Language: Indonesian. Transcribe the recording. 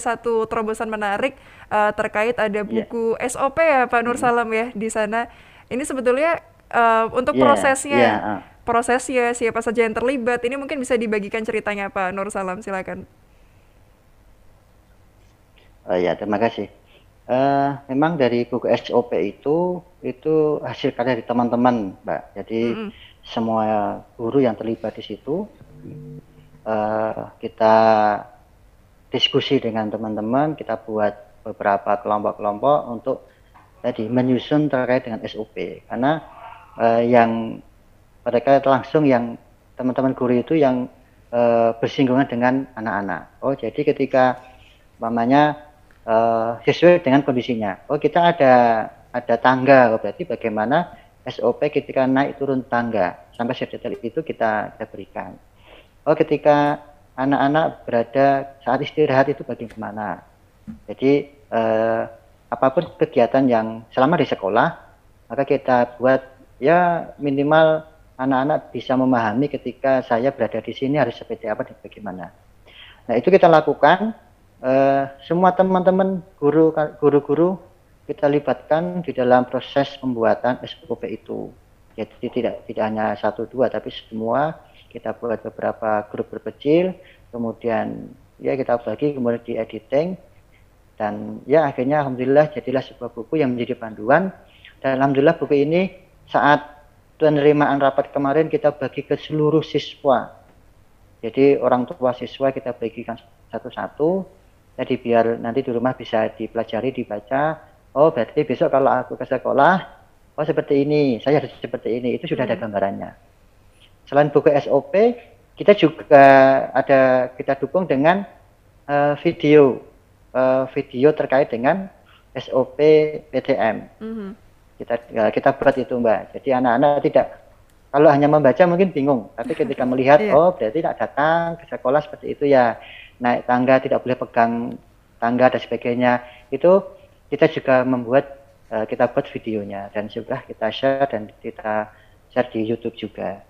satu terobosan menarik uh, terkait ada iya. buku yeah. SOP ya Pak Nur Salam ya di sana. Ini sebetulnya uh, untuk yeah. prosesnya, yeah. Iya, prosesnya siapa saja yang terlibat. Ini mungkin bisa dibagikan ceritanya Pak Nur Salam, silakan. Uh, ya terima kasih. Uh, memang dari buku SOP itu itu hasil karya dari teman-teman, Mbak. Jadi mm -hmm. semua guru yang terlibat di situ uh, kita diskusi dengan teman-teman, kita buat beberapa kelompok-kelompok untuk tadi menyusun terkait dengan SOP karena eh, yang mereka langsung yang teman-teman guru itu yang eh, bersinggungan dengan anak-anak. Oh, jadi ketika mamanya eh, sesuai dengan kondisinya. Oh, kita ada ada tangga, oh, berarti bagaimana SOP ketika naik turun tangga sampai sedetail itu kita, kita berikan. Oh, ketika anak-anak berada saat istirahat itu bagaimana. Jadi eh, apapun kegiatan yang selama di sekolah, maka kita buat ya minimal anak-anak bisa memahami ketika saya berada di sini harus seperti apa dan bagaimana. Nah itu kita lakukan. Eh, semua teman-teman guru guru kita libatkan di dalam proses pembuatan SPOP itu. Jadi tidak tidak hanya satu dua, tapi semua kita buat beberapa grup berkecil, kemudian ya kita bagi kemudian di editing dan ya akhirnya alhamdulillah jadilah sebuah buku yang menjadi panduan dan alhamdulillah buku ini saat penerimaan rapat kemarin kita bagi ke seluruh siswa jadi orang tua siswa kita bagikan satu-satu jadi biar nanti di rumah bisa dipelajari dibaca oh berarti besok kalau aku ke sekolah oh seperti ini saya harus seperti ini itu sudah hmm. ada gambarannya selain buku SOP kita juga eh, ada kita dukung dengan uh, video uh, video terkait dengan SOP PTM mm -hmm. kita kita buat itu mbak jadi anak-anak tidak kalau hanya membaca mungkin bingung tapi ketika melihat yeah. oh berarti tidak datang ke sekolah seperti itu ya naik tangga tidak boleh pegang tangga dan sebagainya itu kita juga membuat uh, kita buat videonya dan juga kita share dan kita share di YouTube juga